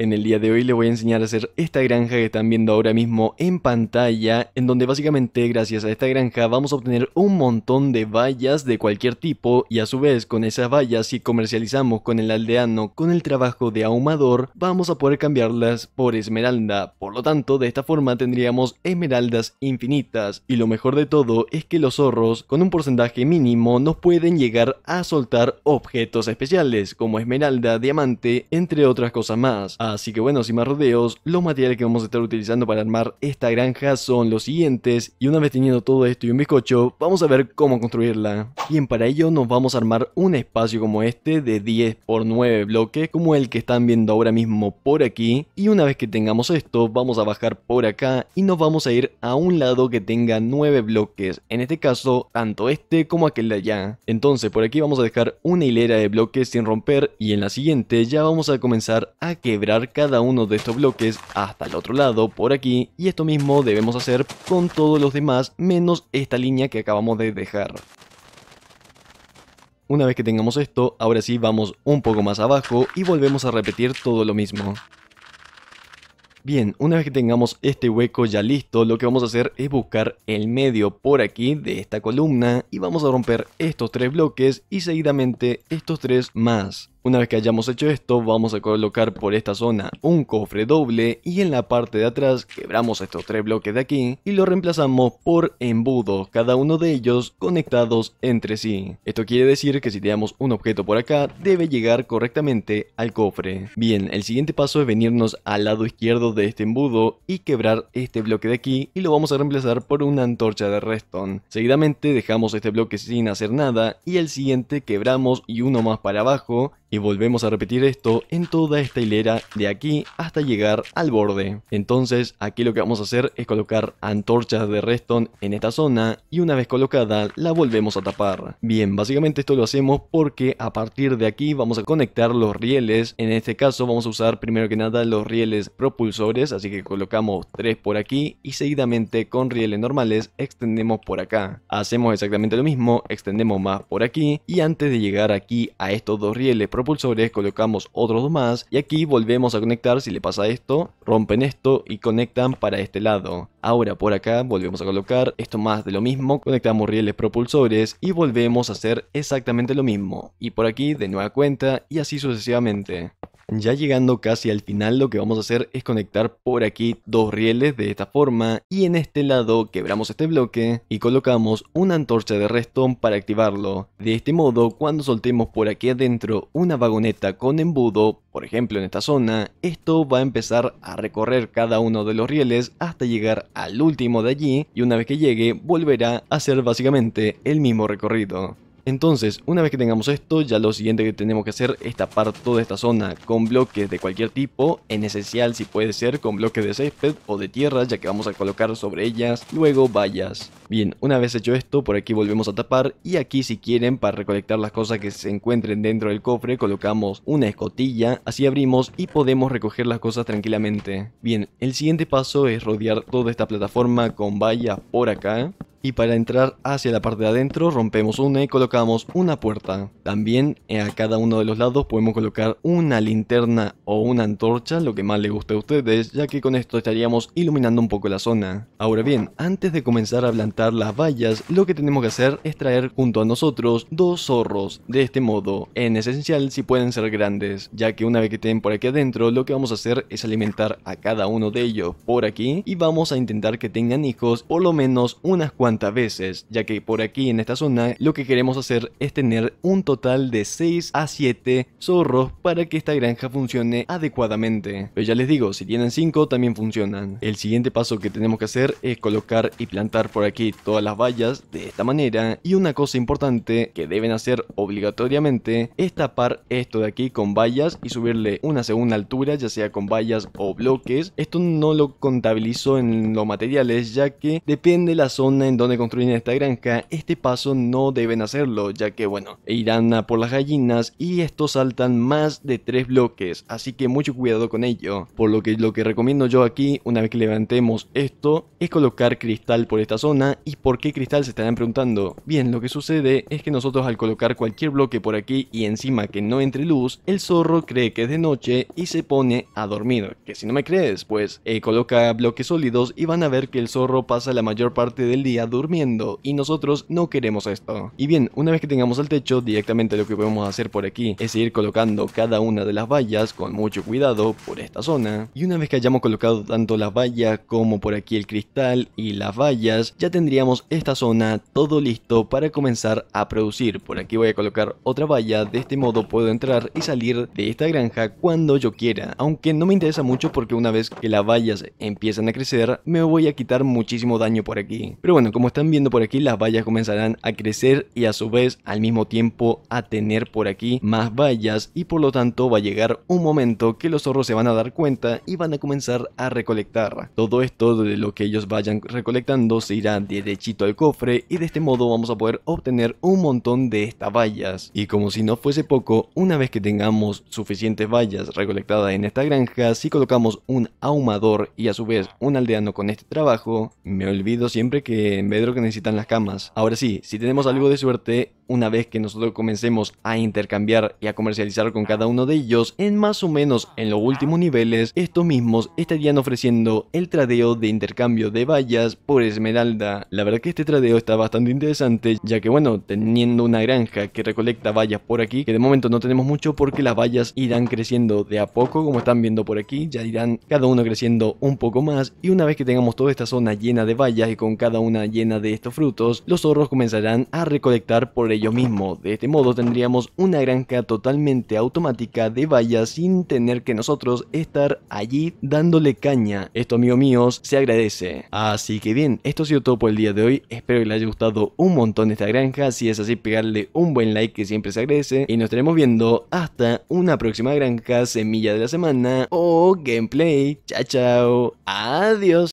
En el día de hoy les voy a enseñar a hacer esta granja que están viendo ahora mismo en pantalla, en donde básicamente gracias a esta granja vamos a obtener un montón de vallas de cualquier tipo y a su vez con esas vallas si comercializamos con el aldeano con el trabajo de ahumador vamos a poder cambiarlas por esmeralda, por lo tanto de esta forma tendríamos esmeraldas infinitas y lo mejor de todo es que los zorros con un porcentaje mínimo nos pueden llegar a soltar objetos especiales como esmeralda, diamante, entre otras cosas más. Así que bueno, sin más rodeos, los materiales que vamos a estar utilizando para armar esta granja son los siguientes y una vez teniendo todo esto y un bizcocho, vamos a ver cómo construirla. Bien, para ello nos vamos a armar un espacio como este de 10 por 9 bloques como el que están viendo ahora mismo por aquí y una vez que tengamos esto vamos a bajar por acá y nos vamos a ir a un lado que tenga 9 bloques, en este caso tanto este como aquel de allá. Entonces por aquí vamos a dejar una hilera de bloques sin romper y en la siguiente ya vamos a comenzar a quebrar cada uno de estos bloques hasta el otro lado por aquí y esto mismo debemos hacer con todos los demás menos esta línea que acabamos de dejar. Una vez que tengamos esto, ahora sí vamos un poco más abajo y volvemos a repetir todo lo mismo. Bien, una vez que tengamos este hueco ya listo, lo que vamos a hacer es buscar el medio por aquí de esta columna y vamos a romper estos tres bloques y seguidamente estos tres más. Una vez que hayamos hecho esto, vamos a colocar por esta zona un cofre doble y en la parte de atrás quebramos estos tres bloques de aquí y lo reemplazamos por embudos, cada uno de ellos conectados entre sí. Esto quiere decir que si tiramos un objeto por acá, debe llegar correctamente al cofre. Bien, el siguiente paso es venirnos al lado izquierdo de este embudo y quebrar este bloque de aquí y lo vamos a reemplazar por una antorcha de redstone. Seguidamente dejamos este bloque sin hacer nada y el siguiente quebramos y uno más para abajo y volvemos a repetir esto en toda esta hilera de aquí hasta llegar al borde. Entonces aquí lo que vamos a hacer es colocar antorchas de redstone en esta zona y una vez colocada la volvemos a tapar. Bien, básicamente esto lo hacemos porque a partir de aquí vamos a conectar los rieles. En este caso vamos a usar primero que nada los rieles propulsores, así que colocamos tres por aquí y seguidamente con rieles normales extendemos por acá. Hacemos exactamente lo mismo, extendemos más por aquí y antes de llegar aquí a estos dos rieles propulsores, colocamos otros dos más y aquí volvemos a conectar si le pasa esto, rompen esto y conectan para este lado. Ahora por acá volvemos a colocar esto más de lo mismo, conectamos rieles propulsores y volvemos a hacer exactamente lo mismo. Y por aquí de nueva cuenta y así sucesivamente. Ya llegando casi al final lo que vamos a hacer es conectar por aquí dos rieles de esta forma y en este lado quebramos este bloque y colocamos una antorcha de redstone para activarlo. De este modo cuando soltemos por aquí adentro una vagoneta con embudo, por ejemplo en esta zona, esto va a empezar a recorrer cada uno de los rieles hasta llegar al último de allí y una vez que llegue volverá a hacer básicamente el mismo recorrido. Entonces, una vez que tengamos esto, ya lo siguiente que tenemos que hacer es tapar toda esta zona con bloques de cualquier tipo, en esencial si puede ser con bloques de césped o de tierra, ya que vamos a colocar sobre ellas luego vallas. Bien, una vez hecho esto, por aquí volvemos a tapar y aquí si quieren, para recolectar las cosas que se encuentren dentro del cofre, colocamos una escotilla, así abrimos y podemos recoger las cosas tranquilamente. Bien, el siguiente paso es rodear toda esta plataforma con vallas por acá y para entrar hacia la parte de adentro rompemos una y colocamos una puerta. También eh, a cada uno de los lados podemos colocar una linterna o una antorcha, lo que más le guste a ustedes, ya que con esto estaríamos iluminando un poco la zona. Ahora bien, antes de comenzar a plantar las vallas, lo que tenemos que hacer es traer junto a nosotros dos zorros. De este modo, en esencial si pueden ser grandes, ya que una vez que estén por aquí adentro, lo que vamos a hacer es alimentar a cada uno de ellos por aquí y vamos a intentar que tengan hijos por lo menos unas cuantas veces, ya que por aquí en esta zona lo que queremos hacer es tener un total de 6 a 7 zorros para que esta granja funcione adecuadamente. Pero ya les digo, si tienen 5 también funcionan. El siguiente paso que tenemos que hacer es colocar y plantar por aquí todas las vallas de esta manera y una cosa importante que deben hacer obligatoriamente es tapar esto de aquí con vallas y subirle una segunda altura ya sea con vallas o bloques. Esto no lo contabilizo en los materiales ya que depende la zona en donde construyen esta granja, este paso no deben hacerlo, ya que bueno, irán a por las gallinas y estos saltan más de tres bloques, así que mucho cuidado con ello. Por lo que lo que recomiendo yo aquí, una vez que levantemos esto, es colocar cristal por esta zona. ¿Y por qué cristal se estarán preguntando? Bien, lo que sucede es que nosotros al colocar cualquier bloque por aquí y encima que no entre luz, el zorro cree que es de noche y se pone a dormir. Que si no me crees, pues eh, coloca bloques sólidos y van a ver que el zorro pasa la mayor parte del día durmiendo y nosotros no queremos esto. Y bien, una vez que tengamos el techo, directamente lo que podemos hacer por aquí es ir colocando cada una de las vallas con mucho cuidado por esta zona. Y una vez que hayamos colocado tanto las vallas como por aquí el cristal y las vallas, ya tendríamos esta zona todo listo para comenzar a producir. Por aquí voy a colocar otra valla, de este modo puedo entrar y salir de esta granja cuando yo quiera. Aunque no me interesa mucho porque una vez que las vallas empiezan a crecer, me voy a quitar muchísimo daño por aquí. Pero bueno, como están viendo por aquí, las vallas comenzarán a crecer y a su vez al mismo tiempo a tener por aquí más vallas y por lo tanto va a llegar un momento que los zorros se van a dar cuenta y van a comenzar a recolectar. Todo esto de lo que ellos vayan recolectando se irá derechito al cofre y de este modo vamos a poder obtener un montón de estas vallas. Y como si no fuese poco, una vez que tengamos suficientes vallas recolectadas en esta granja, si colocamos un ahumador y a su vez un aldeano con este trabajo, me olvido siempre que Vedro que necesitan las camas. Ahora sí, si tenemos algo de suerte, una vez que nosotros comencemos a intercambiar y a comercializar con cada uno de ellos, en más o menos en los últimos niveles, estos mismos estarían ofreciendo el tradeo de intercambio de vallas por esmeralda. La verdad que este tradeo está bastante interesante, ya que bueno, teniendo una granja que recolecta vallas por aquí, que de momento no tenemos mucho porque las vallas irán creciendo de a poco, como están viendo por aquí, ya irán cada uno creciendo un poco más, y una vez que tengamos toda esta zona llena de vallas y con cada una llena llena de estos frutos, los zorros comenzarán a recolectar por ellos mismos. De este modo tendríamos una granja totalmente automática de vallas sin tener que nosotros estar allí dándole caña. Esto, mío mío, se agradece. Así que bien, esto ha sido todo por el día de hoy. Espero que les haya gustado un montón esta granja. Si es así, pegarle un buen like que siempre se agradece. Y nos estaremos viendo hasta una próxima granja, semilla de la semana o gameplay. Chao, chao. Adiós.